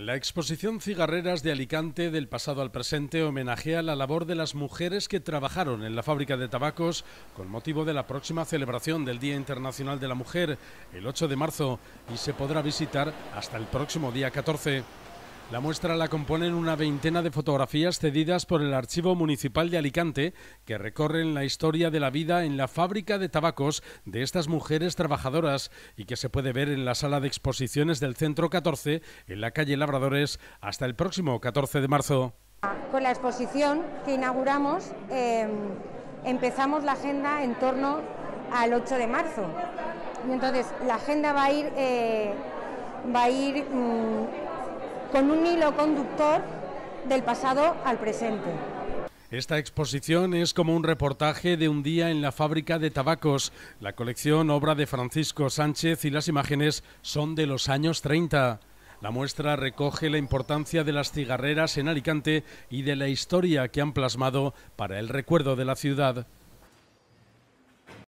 La exposición Cigarreras de Alicante del pasado al presente homenajea la labor de las mujeres que trabajaron en la fábrica de tabacos con motivo de la próxima celebración del Día Internacional de la Mujer el 8 de marzo y se podrá visitar hasta el próximo día 14. La muestra la componen una veintena de fotografías cedidas por el Archivo Municipal de Alicante, que recorren la historia de la vida en la fábrica de tabacos de estas mujeres trabajadoras y que se puede ver en la sala de exposiciones del Centro 14, en la calle Labradores, hasta el próximo 14 de marzo. Con la exposición que inauguramos, em, empezamos la agenda en torno al 8 de marzo. Y entonces la agenda va a ir, eh, va a ir mm, con un hilo conductor del pasado al presente. Esta exposición es como un reportaje de un día en la fábrica de tabacos. La colección obra de Francisco Sánchez y las imágenes son de los años 30. La muestra recoge la importancia de las cigarreras en Alicante y de la historia que han plasmado para el recuerdo de la ciudad.